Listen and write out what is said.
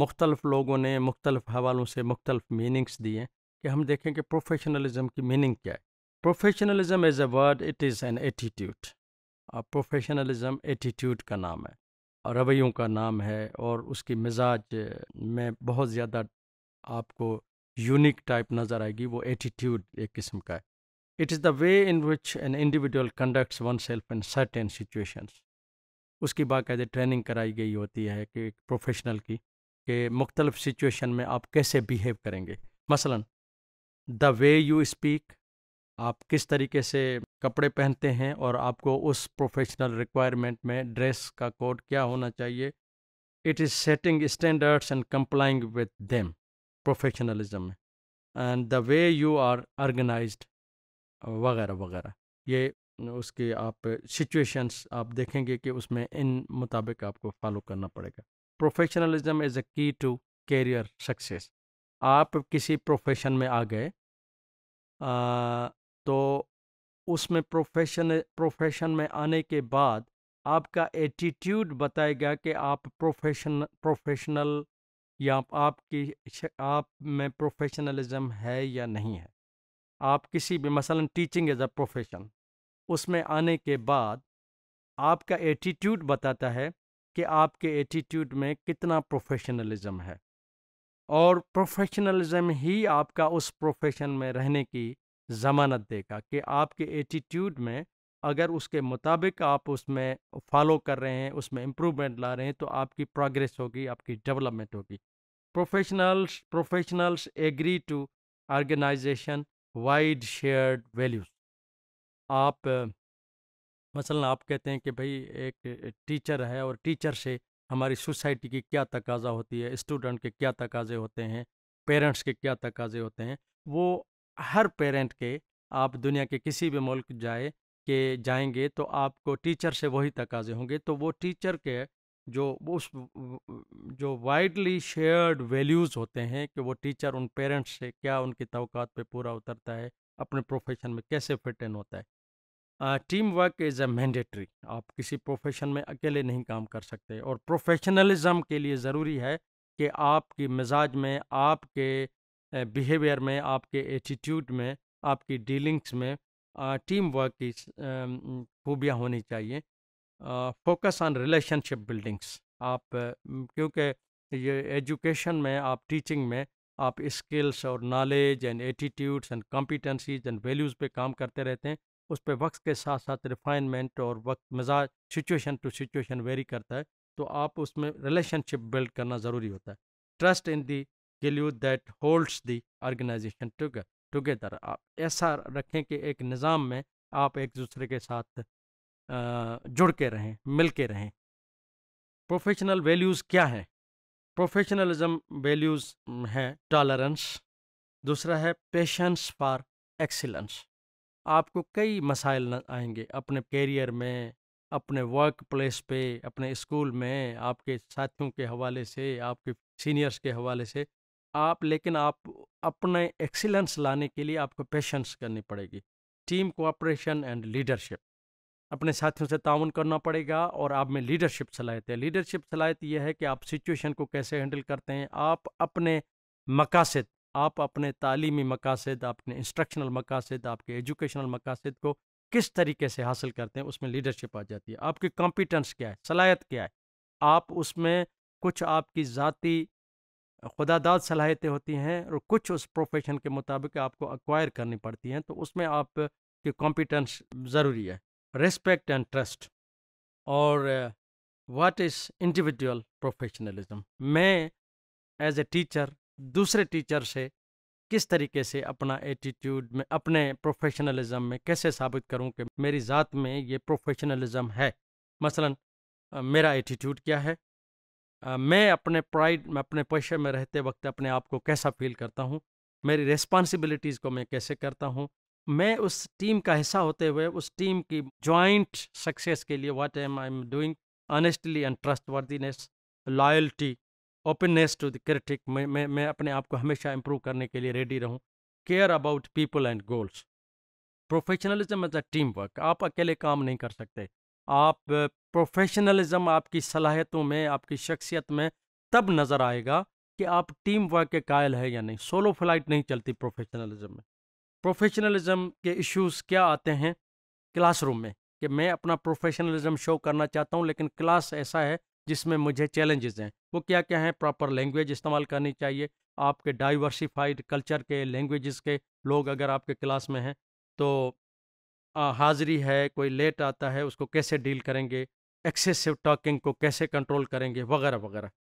मुख्तलफ़ लोगों ने मुख्तलफ़ हवालों से मुख्तलफ़ मीनिंग्स दिए कि हम देखें कि प्रोफेशनलिज्म की मीनिंग क्या है professionalism as a word it is an attitude और प्रोफेशनलिज्म एटीट्यूड का नाम है और रवैयों का नाम है और उसकी मिजाज में बहुत ज़्यादा आपको यूनिक टाइप नज़र आएगी वो एटीट्यूड एक किस्म का है it is the way in which an individual conducts oneself in certain situations उसकी बाकायदे ट्रेनिंग कराई गई होती है कि प्रोफेशनल की कि मुख्तलिफ़ सिचुएशन में आप कैसे बिहेव करेंगे मसलन द वे यू स्पीक आप किस तरीके से कपड़े पहनते हैं और आपको उस प्रोफेशनल रिक्वायरमेंट में ड्रेस का कोड क्या होना चाहिए it is setting standards and complying with them professionalism में and the way you are organise वगैरह वगैरह ये उसके आप सिचुएशंस आप देखेंगे कि उसमें इन मुताबिक आपको फॉलो करना पड़ेगा प्रोफेशनलिज्म इज़ अ की टू कैरियर सक्सेस आप किसी प्रोफेशन में आ गए तो उसमें प्रोफेशन प्रोफेशन में आने के बाद आपका एटीट्यूड बताएगा कि आप प्रोफेशन प्रोफेशनल या आपकी आप में प्रोफेशनलिज्म है या नहीं है आप किसी भी मसलन टीचिंग एज अ प्रोफेशन उसमें आने के बाद आपका एटीट्यूड बताता है कि आपके एटीट्यूड में कितना प्रोफेशनलिज्म है और प्रोफेशनलिज्म ही आपका उस प्रोफेशन में रहने की ज़मानत देगा कि आपके एटीट्यूड में अगर उसके मुताबिक आप उसमें फॉलो कर रहे हैं उसमें इम्प्रूवमेंट ला रहे हैं तो आपकी प्रोग्रेस होगी आपकी डेवलपमेंट होगी professionals professionals agree to organisation wide shared values आप मसलन आप कहते हैं कि भाई एक टीचर है और टीचर से हमारी सोसाइटी की क्या तकाजा होती है स्टूडेंट के क्या तकाजे होते हैं पेरेंट्स के क्या तकाजे होते हैं वो हर पेरेंट के आप दुनिया के किसी भी मुल्क जाए के जाएंगे तो आपको टीचर से वही तकाजे होंगे तो वो टीचर के जो उस जो वाइडली शेयर्ड वैल्यूज़ होते हैं कि वो टीचर उन पेरेंट्स से क्या उनकी तोक़ात पे पूरा उतरता है अपने प्रोफेशन में कैसे फिट इन होता है team work is a mandatory आप किसी प्रोफेशन में अकेले नहीं काम कर सकते और प्रोफेशनलिज्म के लिए ज़रूरी है कि आपकी मिजाज में आपके बिहेवियर में आपके एटीट्यूड में आपकी डीलिंग्स में टीम वर्क की खूबियाँ होनी चाहिए फोकस ऑन रिलेशनशिप बिल्डिंग्स आप क्योंकि ये एजुकेशन में आप टीचिंग में आप स्किल्स और knowledge and attitudes and competencies and values पे काम करते रहते हैं उस पर वक्त के साथ साथ रिफाइनमेंट और वक्त मिजाज सिचुएशन टू सिचुएशन वेरी करता है तो आप उसमें रिलेशनशिप बिल्ड करना ज़रूरी होता है trust in the glue that holds the organisation together आप ऐसा रखें कि एक निज़ाम में आप एक दूसरे के साथ जुड़ के रहें मिल के रहें प्रोफेशनल वैल्यूज़ क्या हैं प्रोफेशनलिज्म वैल्यूज़ हैं टॉलरेंस दूसरा है पेशेंस फॉर एक्सीलेंस आपको कई मसाइल आएंगे अपने कैरियर में अपने वर्क प्लेस पे अपने स्कूल में आपके साथियों के हवाले से आपके सीनियर्स के हवाले से आप लेकिन आप अपने एक्सीलेंस लाने के लिए आपको पेशेंस करनी पड़ेगी टीम कोऑपरेशन एंड लीडरशिप अपने साथियों से ताउन करना पड़ेगा और आप में लीडरशिप सलाहियत है लीडरशिप सलाहित यह है कि आप सिचुएशन को कैसे हैंडल करते हैं आप अपने मकासद आप अपने तालीमी मकासद अपने इंस्ट्रक्शनल मकासद आपके एजुकेशनल मकासद को किस तरीके से हासिल करते हैं उसमें लीडरशिप आ जाती है आपकी कॉम्पिटेंस क्या है सलाहियत क्या है आप उसमें कुछ आपकी ज़ाती खुदादाद सलाहियतें होती हैं और कुछ उस प्रोफेशन के मुताबिक आपको अक्वायर करनी पड़ती हैं तो उसमें आपकी कॉम्पिटेंस ज़रूरी है रेस्पेक्ट एंड ट्रस्ट और वाट इज़ इंडिविजुअल प्रोफेशनलिज्म मैं एज ए टीचर दूसरे टीचर से किस तरीके से अपना एटीट्यूड में अपने प्रोफेशनलिज्म में कैसे साबित करूं कि मेरी ज़ात में ये प्रोफेशनलिज्म है मसलन मेरा एटीट्यूड क्या है मैं अपने प्राइड में अपने पेशे में रहते वक्त अपने आप को कैसा फील करता हूँ मेरी रिस्पॉन्सिबिलिटीज़ को मैं कैसे करता हूँ मैं उस टीम का हिस्सा होते हुए उस टीम की जॉइंट सक्सेस के लिए what am I am doing honestly and trustworthiness loyalty openness to the critic मैं मैं अपने आप को हमेशा इम्प्रूव करने के लिए रेडी रहूँ care about people and goals professionalism as a team work आप अकेले काम नहीं कर सकते आप प्रोफेशनलिज्म आपकी सलाहियतों में आपकी शख्सियत में तब नज़र आएगा कि आप टीम वर्क के कायल है या नहीं सोलो फ्लाइट नहीं चलती प्रोफेशनलिज्म में प्रोफेशनलिज्म के इश्यूज क्या आते हैं क्लासरूम में कि मैं अपना प्रोफेशनलिज्म शो करना चाहता हूँ लेकिन क्लास ऐसा है जिसमें मुझे चैलेंजेस हैं वो क्या क्या हैं प्रॉपर लैंग्वेज इस्तेमाल करनी चाहिए आपके डाइवर्सिफाइड कल्चर के लैंग्वेजेस के लोग अगर आपके क्लास में हैं तो आ, हाजिरी है कोई लेट आता है उसको कैसे डील करेंगे एक्सेसिव टॉकिंग को कैसे कंट्रोल करेंगे वगैरह वगैरह